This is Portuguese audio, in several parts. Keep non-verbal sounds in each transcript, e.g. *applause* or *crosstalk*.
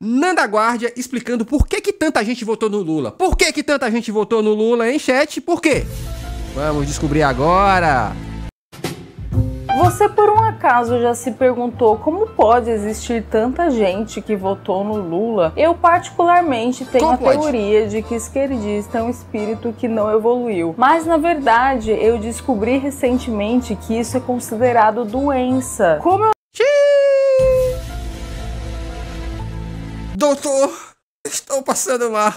Nanda Guardia explicando por que, que tanta gente votou no Lula. Por que, que tanta gente votou no Lula, hein, chat? Por quê? Vamos descobrir agora! Você por um acaso já se perguntou como pode existir tanta gente que votou no Lula? Eu particularmente tenho como a pode? teoria de que esquerdista é um espírito que não evoluiu. Mas na verdade, eu descobri recentemente que isso é considerado doença. Como eu Doutor, estou passando mal.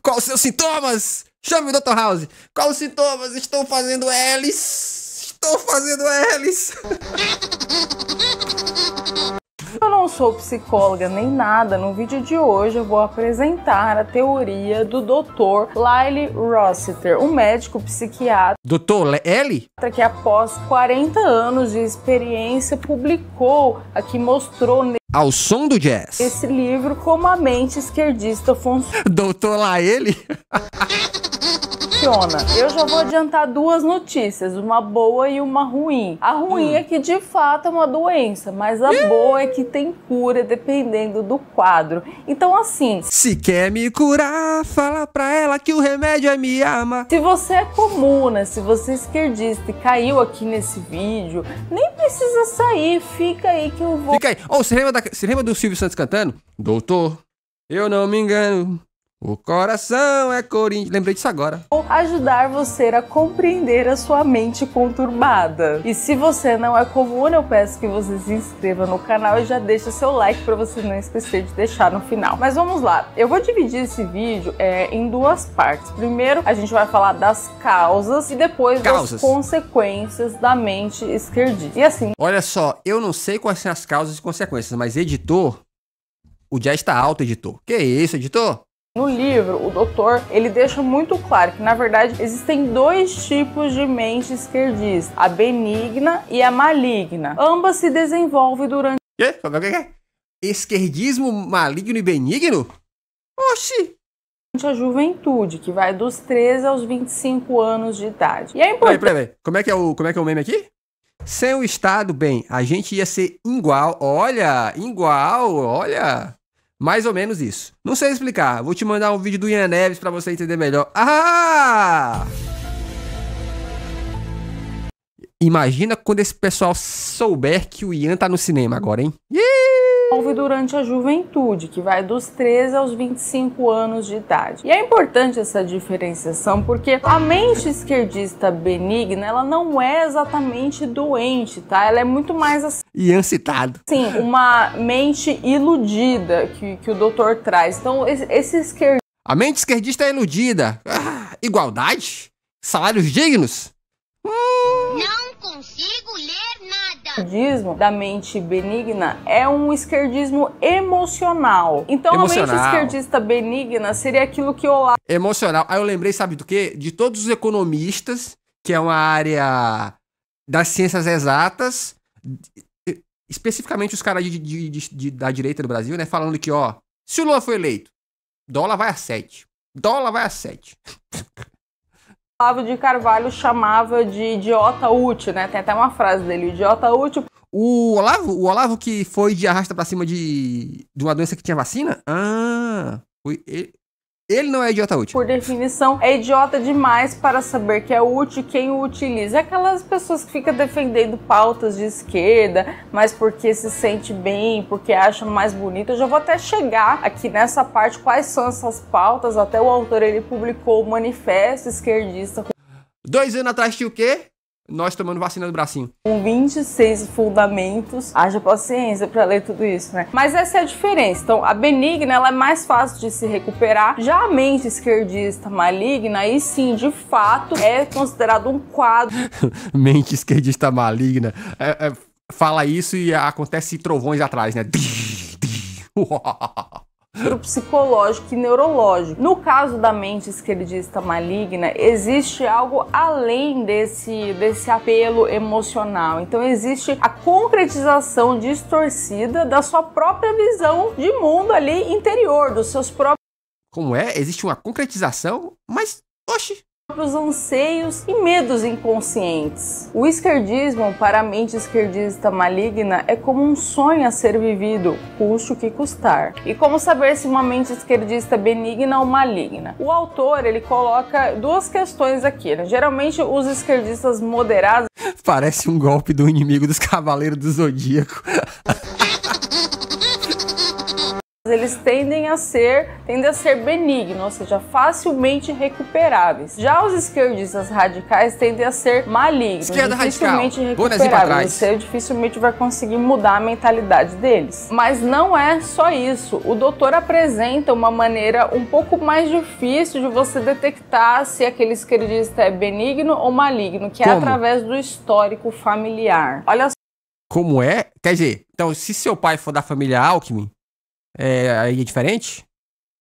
Qual os seus sintomas? Chame o Dr. House. Qual os sintomas? Estou fazendo L's. Estou fazendo L's. *laughs* Eu não sou psicóloga nem nada. No vídeo de hoje eu vou apresentar a teoria do Dr. Lyle Rossiter, um médico psiquiatra. Dr. L? Que após 40 anos de experiência publicou, aqui mostrou ao som do jazz. Esse livro como a mente esquerdista funciona. Doutor lá ele? *laughs* funciona. Eu já vou adiantar duas notícias, uma boa e uma ruim. A ruim hum. é que de fato é uma doença, mas a boa é que tem cura dependendo do quadro. Então assim, se quer me curar, fala pra ela que o remédio é me ama. Se você é comuna, né, se você é esquerdista e caiu aqui nesse vídeo, nem precisa sair, fica aí que eu vou. Fica aí. Ou oh, lembra da, você lembra do Silvio Santos cantando? Doutor, eu não me engano. O coração é Corinthians. Lembrei disso agora. Ou ajudar você a compreender a sua mente conturbada. E se você não é comum, eu peço que você se inscreva no canal e já deixe seu like para você não esquecer de deixar no final. Mas vamos lá. Eu vou dividir esse vídeo é, em duas partes. Primeiro, a gente vai falar das causas e depois causas. das consequências da mente esquerdista. E assim. Olha só, eu não sei quais são as causas e consequências, mas editor, o jazz está alto, editor. Que isso, editor? No livro, o doutor ele deixa muito claro que na verdade existem dois tipos de mente esquerdista, a benigna e a maligna. Ambas se desenvolvem durante. Quê? Como é que é? Esquerdismo maligno e benigno? Oxi! a juventude, que vai dos 13 aos 25 anos de idade. E é importante. Peraí, peraí, como é que é o, como é que é o meme aqui? Sem o Estado, bem, a gente ia ser igual. Olha, igual, olha. Mais ou menos isso. Não sei explicar, vou te mandar um vídeo do Ian Neves para você entender melhor. Ah! Imagina quando esse pessoal souber que o Ian tá no cinema agora, hein? desenvolve durante a juventude, que vai dos 13 aos 25 anos de idade. E é importante essa diferenciação porque a mente esquerdista benigna, ela não é exatamente doente, tá? Ela é muito mais assim. Ian citado. Sim, uma mente iludida que, que o doutor traz. Então, esse, esse esquerdista. A mente esquerdista é iludida. Ah, igualdade? Salários dignos? Hum esquerdismo da mente benigna é um esquerdismo emocional. Então, emocional. a mente esquerdista benigna seria aquilo que Olavo. Emocional. Aí eu lembrei, sabe do quê? De todos os economistas, que é uma área das ciências exatas, especificamente os caras de, de, de, da direita do Brasil, né? Falando que, ó, se o Lula foi eleito, dólar vai a 7. Dólar vai a 7. *laughs* Olavo de Carvalho chamava de idiota útil, né? Tem até uma frase dele, idiota útil. O Olavo, o Olavo que foi de arrasta para cima de, de uma doença que tinha vacina? Ah, foi ele, ele não é idiota útil. Por definição, é idiota demais para saber que é útil quem o utiliza. É aquelas pessoas que ficam defendendo pautas de esquerda, mas porque se sente bem, porque acha mais bonito. Eu já vou até chegar aqui nessa parte quais são essas pautas. Até o autor ele publicou o manifesto esquerdista. Dois anos atrás tinha o quê? nós tomando vacina do bracinho. Com 26 fundamentos, haja paciência para ler tudo isso, né? Mas essa é a diferença. Então, a benigna ela é mais fácil de se recuperar. Já a mente esquerdista maligna, aí sim, de fato, é considerado um quadro. *laughs* mente esquerdista maligna. É, é, fala isso e acontece trovões atrás, né? *laughs* psicológico e neurológico. No caso da mente esquerdista maligna, existe algo além desse, desse apelo emocional. Então, existe a concretização distorcida da sua própria visão de mundo ali interior, dos seus próprios. Como é? Existe uma concretização? Mas, oxi, próprios anseios e medos inconscientes. O esquerdismo, para a mente esquerdista maligna, é como um sonho a ser vivido, custe o que custar. E como saber se uma mente esquerdista é benigna ou maligna? O autor ele coloca duas questões aqui. Né? Geralmente os esquerdistas moderados parece um golpe do inimigo dos Cavaleiros do Zodíaco. *laughs* eles tendem a ser, tendem a ser benignos, ou seja, facilmente recuperáveis. Já os esquerdistas radicais tendem a ser malignos, Esquerda dificilmente radical. recuperáveis. Você dificilmente vai conseguir mudar a mentalidade deles. Mas não é só isso. O doutor apresenta uma maneira um pouco mais difícil de você detectar se aquele esquerdista é benigno ou maligno, que é Como? é através do histórico familiar. Olha como é? Quer dizer, então, se seu pai for da família Alckmin, é, aí é diferente?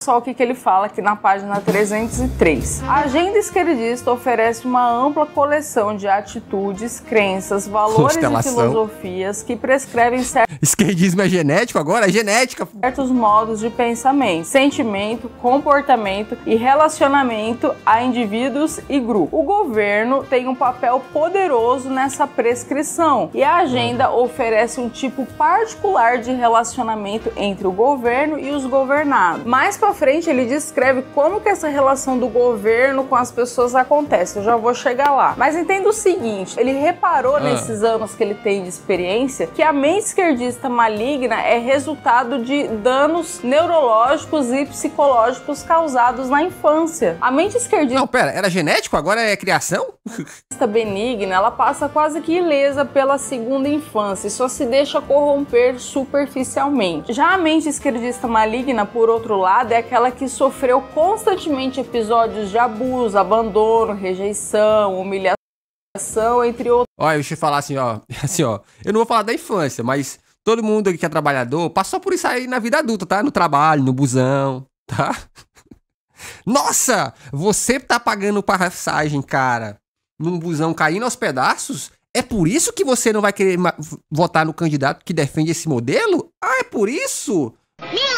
só o que, que ele fala aqui na página 303. A agenda esquerdista oferece uma ampla coleção de atitudes, crenças, valores e filosofias que prescrevem certos... Esquerdismo é genético agora? É genética! Certos modos de pensamento, sentimento, comportamento e relacionamento a indivíduos e grupos. O governo tem um papel poderoso nessa prescrição e a agenda oferece um tipo particular de relacionamento entre o governo e os governados. Mais pra frente ele descreve como que essa relação do governo com as pessoas acontece. Eu já vou chegar lá. Mas entenda o seguinte: ele reparou ah. nesses anos que ele tem de experiência que a mente esquerdista maligna é resultado de danos neurológicos e psicológicos causados na infância. A mente esquerdista. Não, pera, era genético? Agora é criação? Esta benigna, ela passa quase que ilesa pela segunda infância e só se deixa corromper superficialmente. Já a mente esquerdista maligna, por outro lado, é aquela que sofreu constantemente episódios de abuso, abandono, rejeição, humilhação, entre outros. Olha, deixa eu falar assim, ó. *laughs* Assim, ó. Eu não vou falar da infância, mas todo mundo que é trabalhador passou por isso aí na vida adulta, tá? No trabalho, no busão, tá? *laughs* Nossa! Você tá pagando passagem, cara, num busão caindo aos pedaços? É por isso que você não vai querer votar no candidato que defende esse modelo? Ah, é por isso? Meu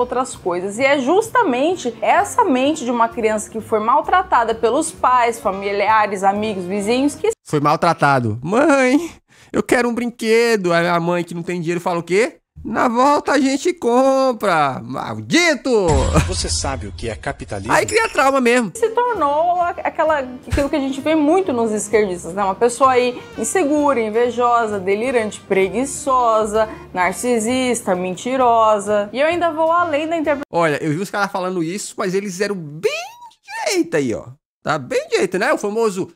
outras coisas. E é justamente essa mente de uma criança que foi maltratada pelos pais, familiares, amigos, vizinhos que foi maltratado. Mãe, eu quero um brinquedo. Aí a mãe que não tem dinheiro fala o quê? Na volta a gente compra! Maldito! Você sabe o que é capitalismo? Aí cria trauma mesmo. Se tornou aquela, aquilo que a gente vê muito nos esquerdistas, né? Uma pessoa aí insegura, invejosa, delirante, preguiçosa, narcisista, mentirosa. E eu ainda vou além da interpretação. Olha, eu vi os caras falando isso, mas eles eram bem direita aí, ó. Tá bem direita, né? O famoso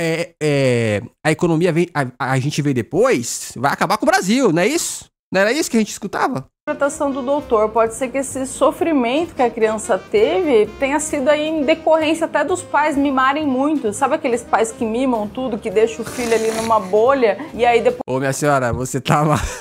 é, é, a economia vem, a, a, gente vê depois, vai acabar com o Brasil, não é isso? Não era isso que a gente escutava? interpretação do doutor. Pode ser que esse sofrimento que a criança teve tenha sido aí em decorrência até dos pais mimarem muito. Sabe aqueles pais que mimam tudo, que deixam o filho ali numa bolha e aí depois. Ô, minha senhora, você tá. *laughs*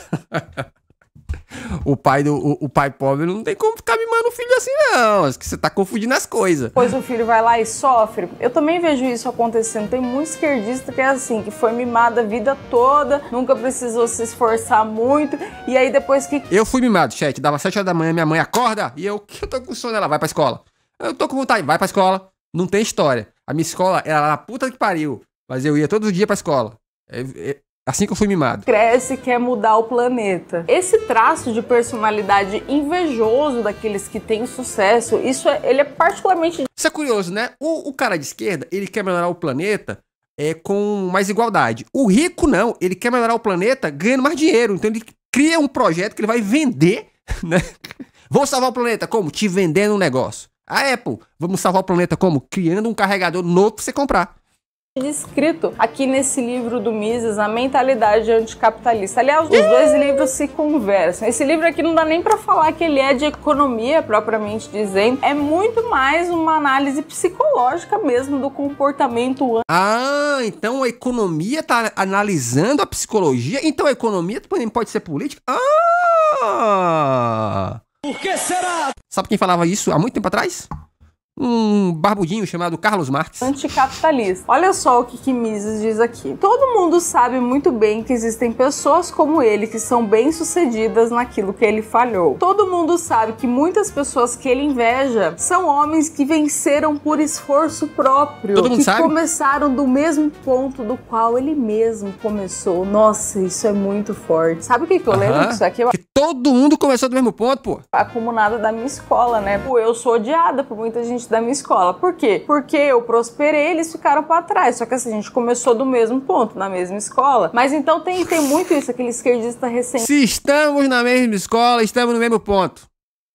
O pai, do, o, o, pai pobre não tem como ficar mimando o filho assim, não. Acho que você tá confundindo as coisas. Pois o filho vai lá e sofre. Eu também vejo isso acontecendo. Tem muito esquerdista que é assim, que foi mimado a vida toda, nunca precisou se esforçar muito. E aí depois que. Eu fui mimado, chat. Dava 7 horas da manhã, minha mãe acorda e eu que *laughs* eu tô com sono. Ela vai pra escola. Eu tô com vontade, vai pra escola. Não tem história. A minha escola era na puta que pariu. Mas eu ia todo dia pra escola. É, é, Assim que eu fui mimado. Cresce e quer mudar o planeta. Esse traço de personalidade invejoso daqueles que têm sucesso, isso é, ele é particularmente. Isso é curioso, né? O, o cara de esquerda, ele quer melhorar o planeta é, com mais igualdade. O rico, não. Ele quer melhorar o planeta ganhando mais dinheiro. Então ele cria um projeto que ele vai vender, *laughs* né? Vou salvar o planeta como? Te vendendo um negócio. A Apple, vamos salvar o planeta como? Criando um carregador novo pra você comprar descrito aqui nesse livro do Mises, A Mentalidade Anticapitalista. Aliás, os dois livros se conversam. Esse livro aqui não dá nem para falar que ele é de economia propriamente dizendo, é muito mais uma análise psicológica mesmo do comportamento humano. Ah, então a economia tá analisando a psicologia? Então a economia também pode ser política? Ah! Por que será? Sabe quem falava isso há muito tempo atrás? um barbudinho chamado Carlos Marx. Anticapitalista. Olha só o que, que Mises diz aqui. Todo mundo sabe muito bem que existem pessoas como ele que são bem-sucedidas naquilo que ele falhou. Todo mundo sabe que muitas pessoas que ele inveja são homens que venceram por esforço próprio. Todo mundo sabe? começaram do mesmo ponto do qual ele mesmo começou. Nossa, isso é muito forte. Sabe o que, que eu uh -huh. lembro disso aqui? Que todo mundo começou do mesmo ponto, pô. Acumulada da minha escola, né? Pô, eu sou odiada por muita gente da minha escola. Por quê? Porque eu prosperei, eles ficaram para trás. Só que assim, a gente começou do mesmo ponto, na mesma escola. Mas então tem, tem muito isso, aquele esquerdista recente. Se estamos na mesma escola, estamos no mesmo ponto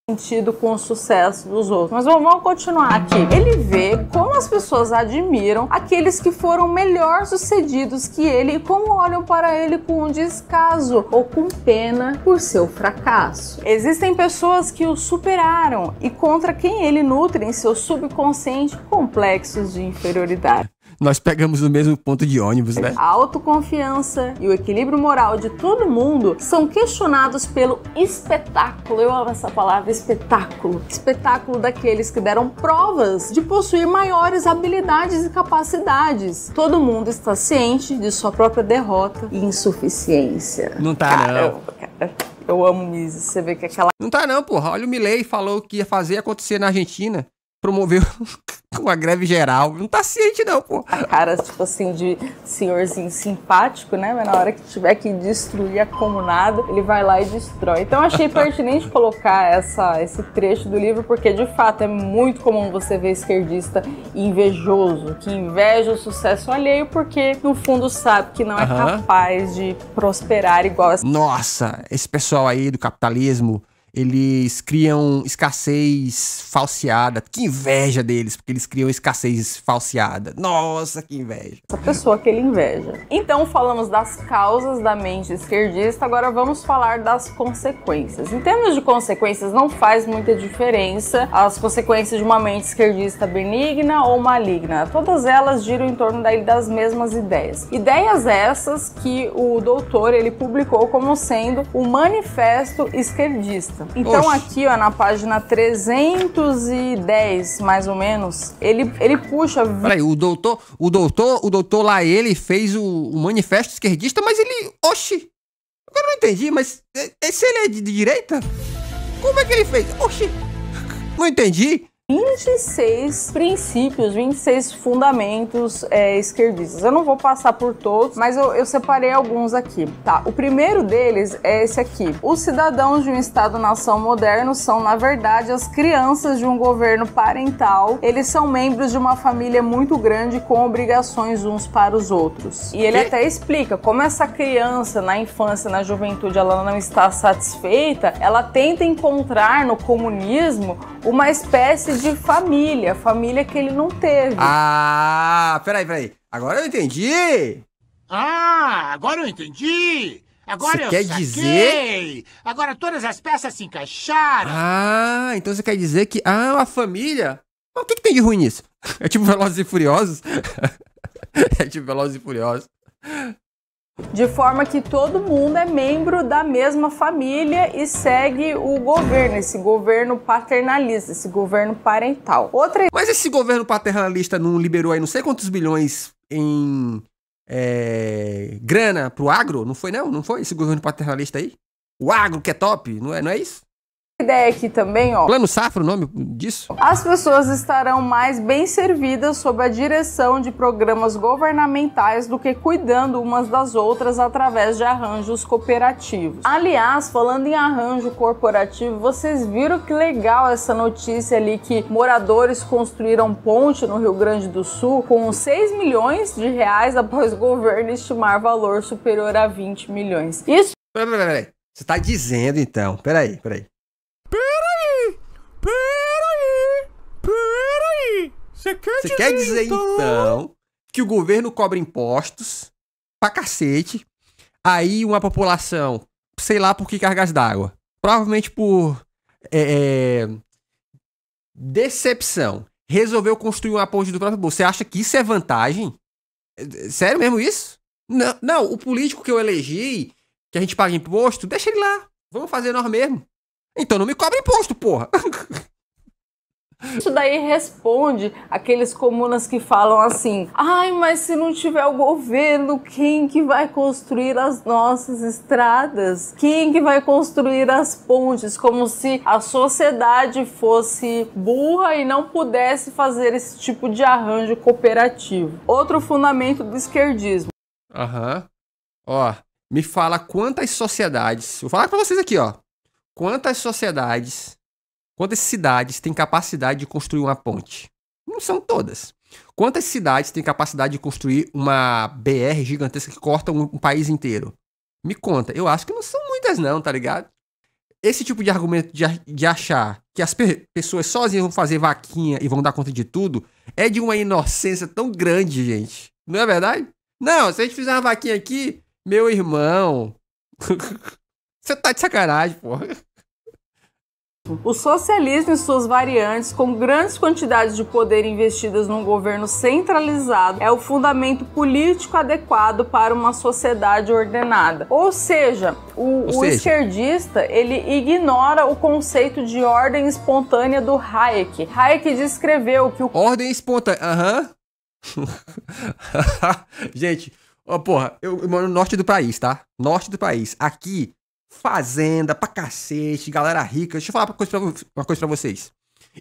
sentido com o sucesso dos outros. Mas vamos continuar aqui. Ele vê como as pessoas admiram aqueles que foram melhor sucedidos que ele e como olham para ele com descaso ou com pena por seu fracasso. Existem pessoas que o superaram e contra quem ele nutre em seu subconsciente complexos de inferioridade nós pegamos o mesmo ponto de ônibus, né? A autoconfiança e o equilíbrio moral de todo mundo são questionados pelo espetáculo. Eu amo essa palavra, espetáculo. Espetáculo daqueles que deram provas de possuir maiores habilidades e capacidades. Todo mundo está ciente de sua própria derrota e insuficiência. Não tá, Caramba, não. Cara. Eu amo Mises, você vê que aquela... Não tá não, porra. Olha o Milley falou que ia fazer acontecer na Argentina. Promoveu uma greve geral. Não tá ciente, não, pô. cara, tipo assim, de senhorzinho simpático, né? Mas na hora que tiver que destruir a é comunada, ele vai lá e destrói. Então achei *laughs* pertinente colocar essa, esse trecho do livro, porque de fato é muito comum você ver esquerdista invejoso, que inveja o sucesso alheio, porque no fundo sabe que não é uhum. capaz de prosperar igual a... Nossa, esse pessoal aí do capitalismo eles criam escassez falseada. Que inveja deles, porque eles criam escassez falseada. Nossa, que inveja. Essa pessoa que ele inveja. Então falamos das causas da mente esquerdista, agora vamos falar das consequências. Em termos de consequências, não faz muita diferença as consequências de uma mente esquerdista benigna ou maligna. Todas elas giram em torno das mesmas ideias. Ideias essas que o doutor ele publicou como sendo o manifesto esquerdista. Então Oxe. aqui, ó, na página 310, mais ou menos, ele, ele puxa... Peraí, o doutor, o doutor, o doutor lá, ele fez o, o manifesto esquerdista, mas ele... Oxi! Eu não entendi, mas se ele é de direita, como é que ele fez? Oxi! *laughs* Não entendi. 26 princípios, 26 fundamentos é, esquerdistas. Eu não vou passar por todos, mas eu, eu, separei alguns aqui. Tá, o primeiro deles é esse aqui. Os cidadãos de um Estado-nação moderno são, na verdade, as crianças de um governo parental. Eles são membros de uma família muito grande com obrigações uns para os outros. E ele que? até explica como essa criança, na infância, na juventude, ela não está satisfeita, ela tenta encontrar no comunismo uma espécie exemplos de família, família que ele não teve. Ah, peraí, peraí. Agora eu entendi. Ah, agora eu entendi. Agora você eu quer saquei. dizer? Agora todas as peças se encaixaram. Ah, então você quer dizer que ah, a família? Mas o que, que tem de ruim nisso? *laughs* É tipo Velozes e Furiosos? *laughs* é tipo Velozes e Furiosos. De forma que todo mundo é membro da mesma família e segue o governo, esse governo paternalista, esse governo parental. Outra... Mas esse governo paternalista não liberou aí não sei quantos bilhões em é, grana pro agro? Não foi não? Não foi esse governo paternalista aí? O agro que é top, não é, não é isso? ideia aqui também, ó. Plano Safra, o nome disso? As pessoas estarão mais bem servidas sob a direção de programas governamentais do que cuidando umas das outras através de arranjos cooperativos. Aliás, falando em arranjo corporativo, vocês viram que legal essa notícia ali que moradores construíram ponte no Rio Grande do Sul com 6 milhões de reais após o governo estimar valor superior a 20 milhões. Isso Peraí, peraí, peraí. Você tá dizendo então, peraí, peraí. Peraí, peraí. Você quer, dizer, quer dizer então... então que o governo cobra impostos pra cacete, aí uma população, sei lá por que cargas d'água, provavelmente por é, é decepção, resolveu construir um ponte do próprio bolso. Você acha que isso é vantagem? É, é, sério mesmo isso? Não, não, o político que eu elegi, que a gente paga imposto, deixa ele lá. Vamos fazer nós mesmo. Então não me cobra imposto, porra. Isso daí responde aqueles comunas que falam assim: "Ai, mas se não tiver o governo, quem que vai construir as nossas estradas? Quem que vai construir as pontes?" Como se a sociedade fosse burra e não pudesse fazer esse tipo de arranjo cooperativo. Outro fundamento do esquerdismo. Aham. Ó, me fala quantas sociedades. Vou falar para vocês aqui, ó quantas sociedades, quantas cidades têm capacidade de construir uma ponte? Não são todas. Quantas cidades têm capacidade de construir uma BR gigantesca que corta um, um país inteiro? Me conta. Eu acho que não são muitas, não, tá ligado? Esse tipo de argumento de, de achar que as pe pessoas sozinhas vão fazer vaquinha e vão dar conta de tudo é de uma inocência tão grande, gente. Não é verdade? Não, se a gente fizer uma vaquinha aqui, meu irmão. *laughs* Você tá de sacanagem, porra. O socialismo e suas variantes, com grandes quantidades de poder investidas num governo centralizado, é o fundamento político adequado para uma sociedade ordenada. Ou seja, o, Ou seja, o esquerdista ele ignora o conceito de ordem espontânea do Hayek. Hayek descreveu que o ordem espontânea, aham. Uhum. *laughs* Gente, ó, oh, porra, eu moro no norte do país, tá? Norte do país. Aqui Fazenda pra cacete, galera rica. Deixa eu falar uma coisa pra, uma coisa pra vocês.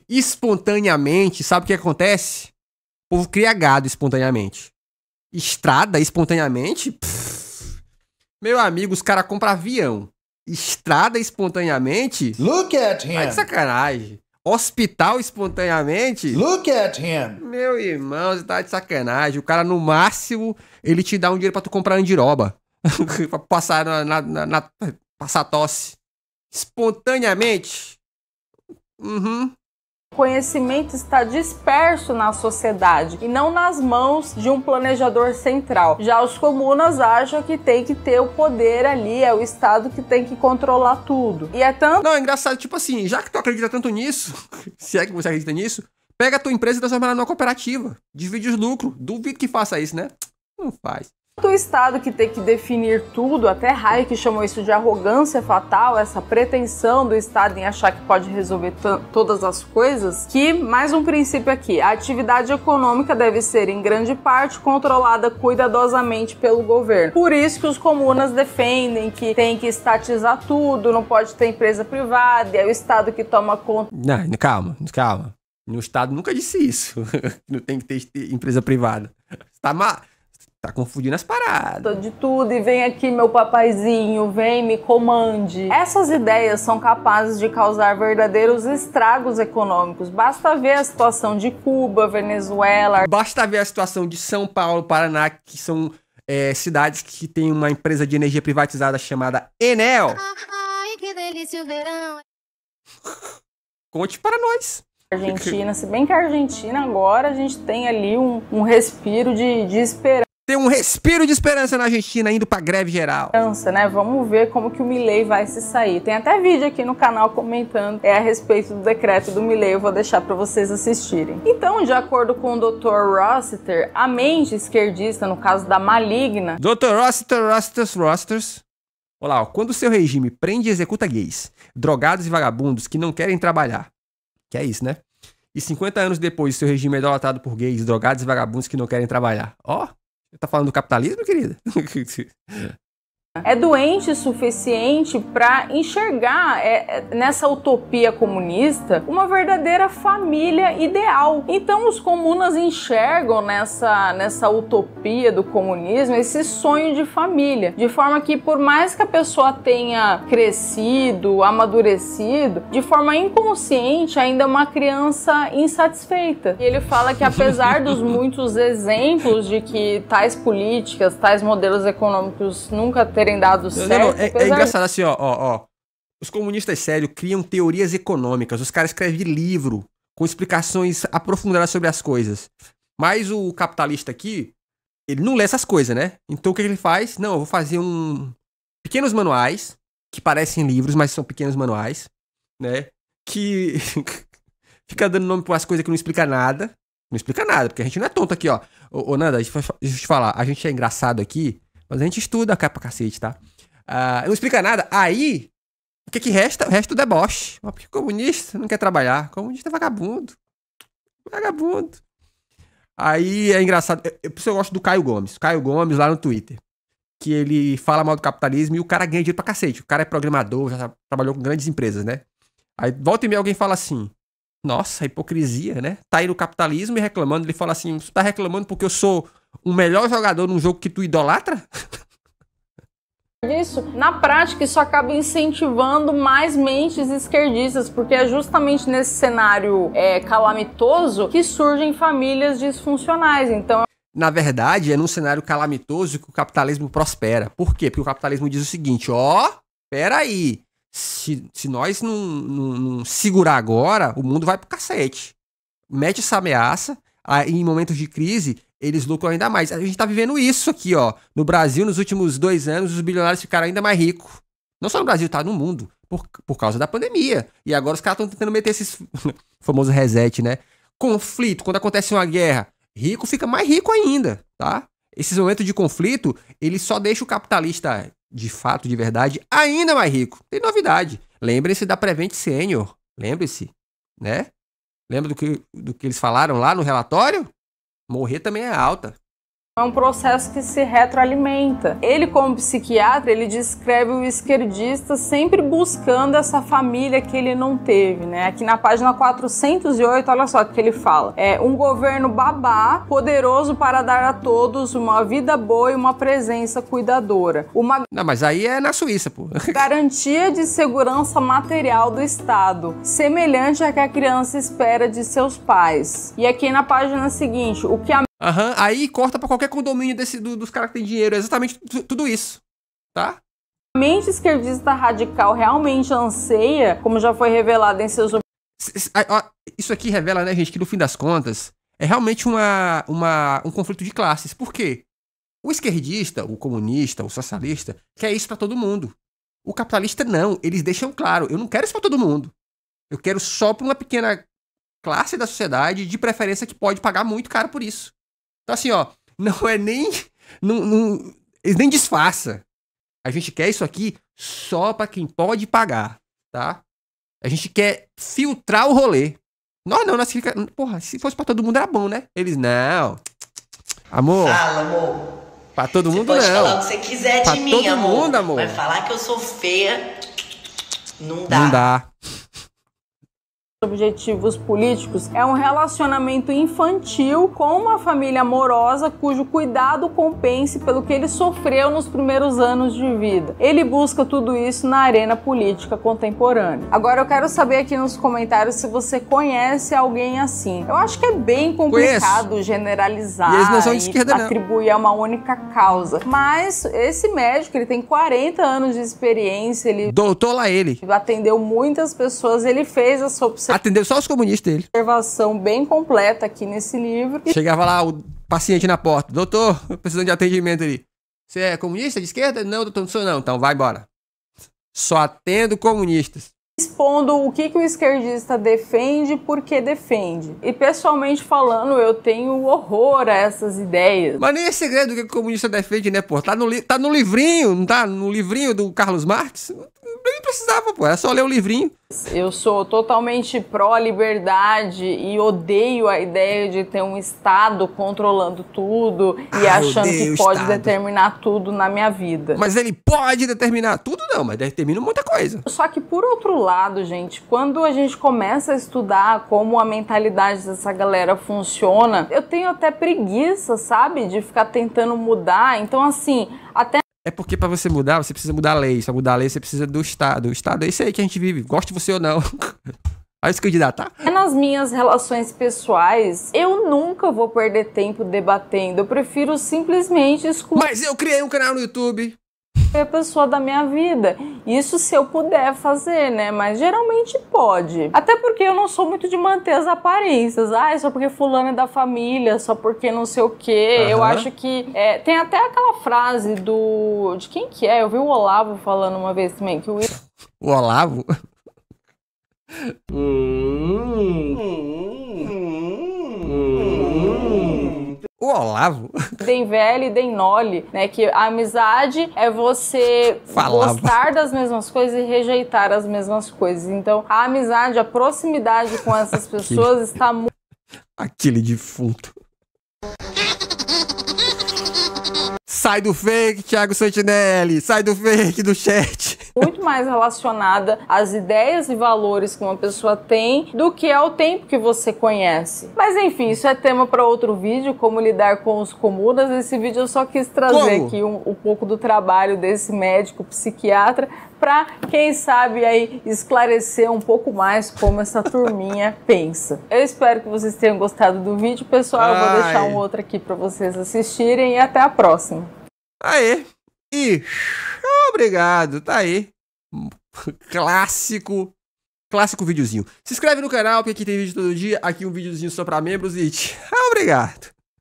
Espontaneamente, sabe o que acontece? O povo cria gado espontaneamente. Estrada espontaneamente? Pff. Meu amigo, os caras compram avião. Estrada espontaneamente? Look at him! Tá de sacanagem. Hospital espontaneamente? Look at him! Meu irmão, você tá de sacanagem. O cara, no máximo, ele te dá um dinheiro pra tu comprar andiroba. *laughs* pra passar na, na, na, passar tosse espontaneamente. Uhum. conhecimento está disperso na sociedade e não nas mãos de um planejador central. Já os comunas acham que tem que ter o poder ali, é o Estado que tem que controlar tudo. E é tanto. Não, é engraçado, tipo assim, já que tu acredita tanto nisso, *laughs* se é que você acredita nisso, pega a tua empresa e transforma ela numa cooperativa. Divide os lucros. Duvido que faça isso, né? Não faz do Estado que tem que definir tudo, até Hayek chamou isso de arrogância fatal, essa pretensão do Estado em achar que pode resolver todas as coisas, que mais um princípio aqui, a atividade econômica deve ser em grande parte controlada cuidadosamente pelo governo. Por isso que os comunas defendem que tem que estatizar tudo, não pode ter empresa privada, e é o Estado que toma conta. Não, calma, calma. O Estado nunca disse isso. *laughs* não tem que ter empresa privada. Está mal Tá confundindo as paradas. De tudo, e vem aqui, meu papaizinho, vem, me comande. Essas ideias são capazes de causar verdadeiros estragos econômicos. Basta ver a situação de Cuba, Venezuela. Basta ver a situação de São Paulo, Paraná, que são é, cidades que tem uma empresa de energia privatizada chamada Enel. Ai, que delícia o verão. *laughs* Conte para nós. Argentina, se bem que a Argentina agora a gente tem ali um, um respiro de, de esperança ter um respiro de esperança na Argentina indo para greve geral. Né? Vamos ver como que o Milei vai se sair. Tem até vídeo aqui no canal comentando é a respeito do decreto do Milei, eu vou deixar para vocês assistirem. Então, de acordo com o Dr. Rossiter, a mente esquerdista, no caso da maligna, Dr. Rossiter, Rossiter, Rossiter. Olá, ó, quando o seu regime prende e executa gays, drogados e vagabundos que não querem trabalhar, que é isso, né? E 50 anos depois, seu regime é idolatrado por gays, drogados e vagabundos que não querem trabalhar. Ó, Tá falando do capitalismo, querida? *laughs* É é doente suficiente para enxergar é, é, nessa utopia comunista uma verdadeira família ideal. Então os comunas enxergam nessa, nessa utopia do comunismo esse sonho de família, de forma que por mais que a pessoa tenha crescido, amadurecido, de forma inconsciente ainda é uma criança insatisfeita. E ele fala que apesar dos muitos exemplos de que tais políticas, tais modelos econômicos nunca ter terem dado não, Não, é, é, engraçado assim, ó, ó, ó. Os comunistas sérios criam teorias econômicas. Os caras escrevem livro com explicações aprofundadas sobre as coisas. Mas o capitalista aqui, ele não lê essas coisas, né? Então o que ele faz? Não, eu vou fazer um pequenos manuais que parecem livros, mas são pequenos manuais, né? Que *laughs* fica dando nome para as coisas que não explica nada. Não explica nada, porque a gente não é tonto aqui, ó. Ô, ô Nanda, deixa eu te falar, a gente é engraçado aqui, mas a gente estuda capa cacete, tá? Uh, não explica nada. Aí, o que que resta? O resto é deboche. Mas porque comunista não quer trabalhar. Comunista é vagabundo. Vagabundo. Aí é engraçado. Eu, isso eu gosto do Caio Gomes. Caio Gomes lá no Twitter. Que ele fala mal do capitalismo e o cara ganha dinheiro pra cacete. O cara é programador, já trabalhou com grandes empresas, né? Aí volta e meia alguém fala assim: Nossa, hipocrisia, né? Tá aí no capitalismo e reclamando. Ele fala assim: Você tá reclamando porque eu sou o melhor jogador num jogo que tu idolatra? Isso, na prática, isso acaba incentivando mais mentes esquerdistas, porque é justamente nesse cenário é, calamitoso que surgem famílias disfuncionais. Então, na verdade, é num cenário calamitoso que o capitalismo prospera. Por quê? Porque o capitalismo diz o seguinte: ó, peraí, se, se nós não, não, não segurar agora, o mundo vai pro cacete. Mete essa ameaça, aí, em momentos de crise, eles lucram ainda mais. A gente está vivendo isso aqui, ó. No Brasil, nos últimos dois anos, os bilionários ficaram ainda mais ricos. Não só no Brasil, tá no mundo. Por, por causa da pandemia. E agora os caras estão tentando meter esses *laughs* famoso reset, né? Conflito, quando acontece uma guerra, rico fica mais rico ainda, tá? Esses momentos de conflito, ele só deixa o capitalista, de fato, de verdade, ainda mais rico. Tem novidade. Lembre-se da Prevent Senior. Lembre-se, né? Lembra do que, do que eles falaram lá no relatório? Morrer também é alta. É um processo que se retroalimenta. Ele, como psiquiatra, ele descreve o esquerdista sempre buscando essa família que ele não teve, né? Aqui na página 408, olha só o que ele fala. É um governo babá, poderoso para dar a todos uma vida boa e uma presença cuidadora. Uma... Não, mas aí é na Suíça, pô. *laughs* garantia de segurança material do Estado, semelhante à que a criança espera de seus pais. E aqui na página seguinte, o que a Aham. Uhum. Aí corta para qualquer condomínio desse, do, dos caras que tem dinheiro. É exatamente tudo isso. Tá? A mente esquerdista radical realmente anseia, como já foi revelado em seus. Isso aqui revela, né, gente, que no fim das contas é realmente uma, uma, um conflito de classes. Por quê? O esquerdista, o comunista, o socialista quer isso para todo mundo. O capitalista não, eles deixam claro, eu não quero isso para todo mundo. Eu quero só para uma pequena classe da sociedade, de preferência que pode pagar muito caro por isso. Então, assim, ó, *laughs* não é nem. Não, não, eles nem disfarça. A gente quer isso aqui só para quem pode pagar, tá? A gente quer filtrar o rolê. Nós não, nós fica. Porra, se fosse pra todo mundo era bom, né? Eles, não. Amor. Fala, amor. Pra todo mundo, pode não. Pode falar o que você quiser pra de mim, amor. Mundo, amor. Vai falar que eu sou feia. Não dá. Não dá objetivos políticos é um relacionamento infantil com uma família amorosa cujo cuidado compense pelo que ele sofreu nos primeiros anos de vida. Ele busca tudo isso na arena política contemporânea. Agora eu quero saber aqui nos comentários se você conhece alguém assim. Eu acho que é bem complicado Conheço. generalizar e, e atribuir a uma única causa. Mas esse médico, ele tem 40 anos de experiência, ele doutor lá ele. Atendeu muitas pessoas, ele fez essa opção Atendeu só os comunistas dele. Observação bem completa aqui nesse livro. Chegava lá o paciente na porta. Doutor, precisando de atendimento ali. Você é comunista de esquerda? Não, doutor, não sou não. Então vai embora. Só atendo comunistas expondo o que, que o esquerdista defende, por que defende. E pessoalmente falando, eu tenho horror a essas ideias. Mas nem é segredo o que o comunista defende, né, pô? Tá no, tá no livrinho, não tá? No livrinho do Carlos Marx? precisava, pô, era só ler o livrinho. Eu sou totalmente pró-liberdade e odeio a ideia de ter um Estado controlando tudo e ah, achando que pode estado. determinar tudo na minha vida. Mas ele pode determinar tudo, não, mas determina muita coisa. Só que, por outro lado, gente, quando a gente começa a estudar como a mentalidade dessa galera funciona, eu tenho até preguiça, sabe, de ficar tentando mudar. Então, assim, até é porque para você mudar, você precisa mudar a lei. Para mudar a lei, você precisa do Estado. O Estado é isso aí que a gente vive, goste você ou não. Aí *laughs* se candidatar. Tá? É nas minhas relações pessoais, eu nunca vou perder tempo debatendo. Eu prefiro simplesmente escutar. Mas eu criei um canal no YouTube a pessoa da minha vida. Isso se eu puder fazer, né? Mas geralmente pode. Até porque eu não sou muito de manter as aparências. Ah, só porque fulano é da família, só porque não sei o quê. Uhum. Eu acho que é, tem até aquela frase do de quem que é? Eu vi o Olavo falando uma vez também que o O Olavo. hum. hum. o Olavo. *laughs* Dem velho e dem nole, né? Que a amizade é você Falava. gostar das mesmas coisas e rejeitar as mesmas coisas. Então, a amizade, a proximidade com essas *laughs* pessoas Aquele... está muito. Aquele defunto. Sai do fake, Thiago Santinelli! Sai do fake do chat! muito mais relacionada às ideias e valores que uma pessoa tem do que ao tempo que você conhece. Mas enfim, isso é tema para outro vídeo, como lidar com os comunas. Esse vídeo eu só quis trazer como? aqui um, um pouco do trabalho desse médico psiquiatra para quem sabe aí esclarecer um pouco mais como essa turminha *laughs* pensa. Eu espero que vocês tenham gostado do vídeo, pessoal. Eu vou deixar um outro aqui para vocês assistirem e até a próxima. Aê! E obrigado. Tá aí. Clássico. Clássico videozinho. Se inscreve no canal, porque aqui tem vídeo todo dia. Aqui um videozinho só pra membros. E tchau, *laughs* obrigado.